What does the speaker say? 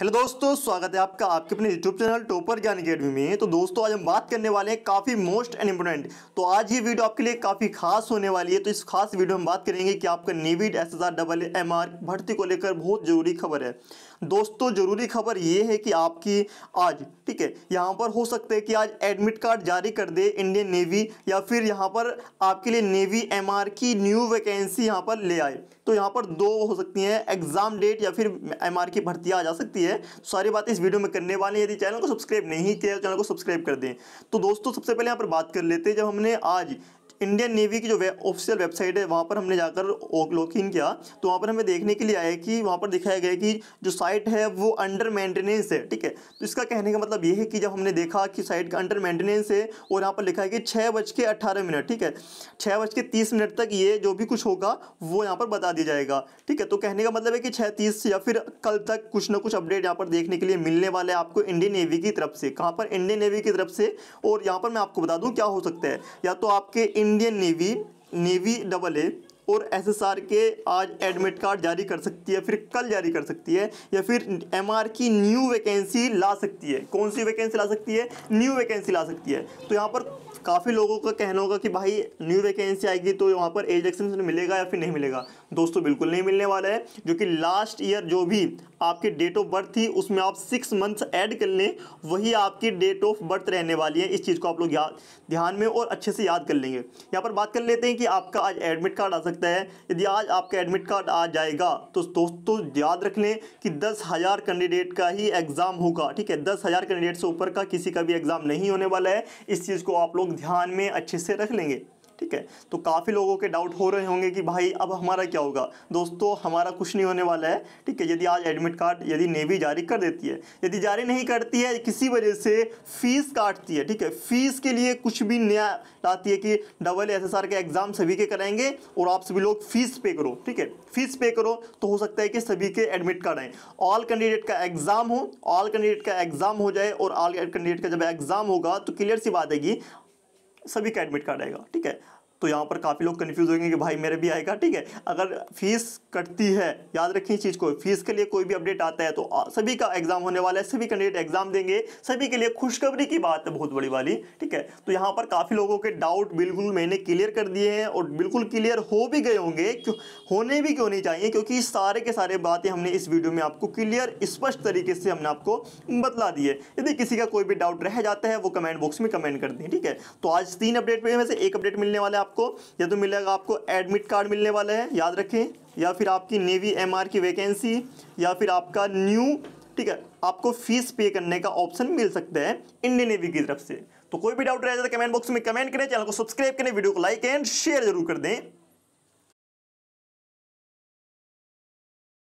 hello दोस्तों स्वागत है आपका आपके अपने YouTube channel topper Gyan academy में तो दोस्तों आज हम बात करने वाले हैं काफ़ी मोस्ट एंड इम्पोर्टेंट तो आज ये वीडियो आपके लिए काफ़ी खास होने वाली है तो इस खास वीडियो में बात करेंगे कि आपका navy S S R double M R भर्ती को लेकर बहुत जरूरी खबर है दोस्तों ज़रूरी खबर ये है कि आपकी आज ठीक है यहाँ पर हो सकता है कि आज एडमिट कार्ड जारी कर दे इंडियन नेवी या फिर यहाँ पर आपके लिए नेवी एम की न्यू वैकेंसी यहाँ पर ले आए तो यहाँ पर दो हो सकती हैं एग्ज़ाम डेट या फिर एम की भर्ती आ जा सकती है तो सारी बात इस वीडियो में करने वाले यदि चैनल को सब्सक्राइब नहीं किया चैनल को सब्सक्राइब कर दें तो दोस्तों सबसे पहले यहाँ पर बात कर लेते हैं जब हमने आज इंडियन नेवी की जो वे, ऑफिशियल वेबसाइट है वहाँ पर हमने जाकर लॉक इन किया तो वहाँ पर हमें देखने के लिए आया कि वहाँ पर दिखाया गया कि जो साइट है वो अंडर मेंटेनेंस है ठीक है तो इसका कहने का मतलब ये है कि जब हमने देखा कि साइट का अंडर मेंटेनेंस है और यहाँ पर लिखा है कि छः बज के अट्ठारह मिनट ठीक है छः बज के तीस मिनट तक ये जो भी कुछ होगा वो यहाँ पर बता दिया जाएगा ठीक है तो कहने का मतलब है कि छः तीस या फिर कल तक कुछ ना कुछ अपडेट यहाँ पर देखने के लिए मिलने वाला है आपको इंडियन नेवी की तरफ से कहाँ पर इंडियन नेवी की तरफ से और यहाँ पर मैं आपको बता दूँ क्या हो सकता है या तो आपके Indian navy navy double A और एसएसआर के आज एडमिट कार्ड जारी कर सकती है फिर कल जारी कर सकती है या फिर एमआर की न्यू वैकेंसी ला सकती है कौन सी वैकेंसी ला सकती है न्यू वैकेंसी ला सकती है तो यहाँ पर काफ़ी लोगों का कहना होगा कि भाई न्यू वैकेंसी आएगी तो यहाँ पर एज एक्सटेंशन मिलेगा या फिर नहीं मिलेगा दोस्तों बिल्कुल नहीं मिलने वाला है जो कि लास्ट ईयर जो भी आपकी डेट ऑफ बर्थ थी उसमें आप सिक्स मंथ्स ऐड कर लें वही आपकी डेट ऑफ बर्थ रहने वाली है इस चीज़ को आप लोग ध्यान में और अच्छे से याद कर लेंगे यहाँ पर बात कर लेते हैं कि आपका आज एडमिट कार्ड आ सकता सकता है यदि आज आपका एडमिट कार्ड आ जाएगा तो दोस्तों याद रख लें कि दस हज़ार कैंडिडेट का ही एग्ज़ाम होगा ठीक है दस हज़ार कैंडिडेट से ऊपर का किसी का भी एग्ज़ाम नहीं होने वाला है इस चीज़ को आप लोग ध्यान में अच्छे से रख लेंगे ठीक है तो काफ़ी लोगों के डाउट हो रहे होंगे कि भाई अब हमारा क्या होगा दोस्तों हमारा कुछ नहीं होने वाला है ठीक है यदि आज एडमिट कार्ड यदि नेवी जारी कर देती है यदि जारी नहीं करती है किसी वजह से फीस काटती है ठीक है फीस के लिए कुछ भी नया लाती है कि डबल एस के एग्ज़ाम सभी के कराएंगे और आप सभी लोग फीस पे करो ठीक है फीस पे करो तो हो सकता है कि सभी के एडमिट कार्ड आए ऑल कैंडिडेट का एग्ज़ाम हो ऑल कैंडिडेट का एग्ज़ाम हो जाए और ऑल कैंडिडेट का जब एग्ज़ाम होगा तो क्लियर सी बात है कि सभी का एडमिट कार्ड आएगा ठीक है तो यहाँ पर काफ़ी लोग कन्फ्यूज होंगे कि भाई मेरे भी आएगा ठीक है अगर फीस कटती है याद रखिए इस चीज़ को फीस के लिए कोई भी अपडेट आता है तो सभी का एग्जाम होने वाला है सभी कैंडिडेट एग्जाम देंगे सभी के लिए खुशखबरी की बात है बहुत बड़ी वाली ठीक है तो यहाँ पर काफ़ी लोगों के डाउट बिल्कुल मैंने क्लियर कर दिए हैं और बिल्कुल क्लियर हो भी गए होंगे क्यों होने भी क्यों नहीं चाहिए क्योंकि सारे के सारे बातें हमने इस वीडियो में आपको क्लियर स्पष्ट तरीके से हमने आपको बतला दी है यदि किसी का कोई भी डाउट रह जाता है वो कमेंट बॉक्स में कमेंट कर दें ठीक है तो आज तीन अपडेट में से एक अपडेट मिलने वाला है आपको या तो मिलेगा आपको एडमिट कार्ड मिलने वाला है याद रखें या फिर आपकी नेवी एम की वैकेंसी या फिर आपका न्यू ठीक है आपको फीस पे करने का ऑप्शन मिल सकता है इंडियन नेवी की तरफ से तो कोई भी डाउट रहेगा तो कमेंट बॉक्स में कमेंट करें चैनल को सब्सक्राइब करें वीडियो को लाइक एंड शेयर जरूर कर दें